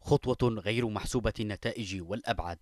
خطوة غير محسوبة النتائج والأبعاد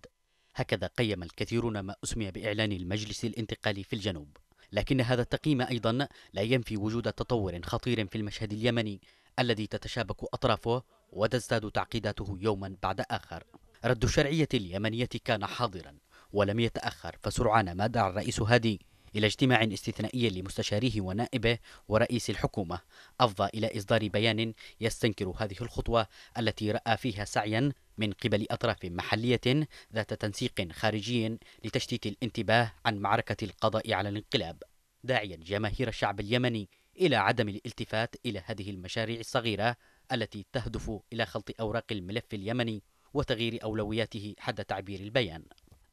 هكذا قيم الكثيرون ما أسمي بإعلان المجلس الانتقالي في الجنوب لكن هذا التقييم أيضا لا ينفي وجود تطور خطير في المشهد اليمني الذي تتشابك أطرافه وتزداد تعقيداته يوما بعد آخر رد الشرعية اليمنية كان حاضرا ولم يتأخر فسرعان ما دعا الرئيس هادي إلى اجتماع استثنائي لمستشاريه ونائبه ورئيس الحكومة أفضى إلى إصدار بيان يستنكر هذه الخطوة التي رأى فيها سعيا من قبل أطراف محلية ذات تنسيق خارجي لتشتيت الانتباه عن معركة القضاء على الانقلاب داعيا جماهير الشعب اليمني إلى عدم الالتفات إلى هذه المشاريع الصغيرة التي تهدف إلى خلط أوراق الملف اليمني وتغيير أولوياته حد تعبير البيان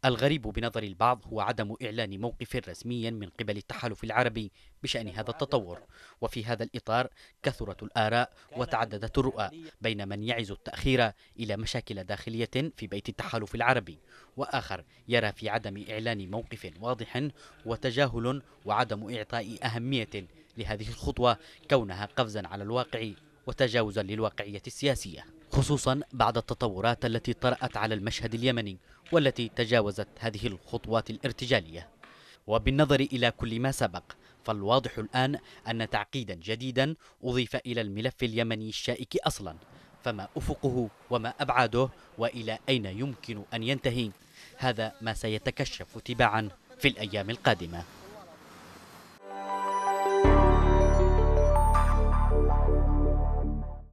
الغريب بنظر البعض هو عدم إعلان موقف رسميا من قبل التحالف العربي بشأن هذا التطور وفي هذا الإطار كثرت الآراء وتعددت الرؤى بين من يعز التأخير إلى مشاكل داخلية في بيت التحالف العربي وآخر يرى في عدم إعلان موقف واضح وتجاهل وعدم إعطاء أهمية لهذه الخطوة كونها قفزا على الواقع وتجاوزا للواقعية السياسية خصوصا بعد التطورات التي طرأت على المشهد اليمني والتي تجاوزت هذه الخطوات الارتجالية وبالنظر إلى كل ما سبق فالواضح الآن أن تعقيدا جديدا أضيف إلى الملف اليمني الشائك أصلا فما أفقه وما أبعاده وإلى أين يمكن أن ينتهي هذا ما سيتكشف تباعا في الأيام القادمة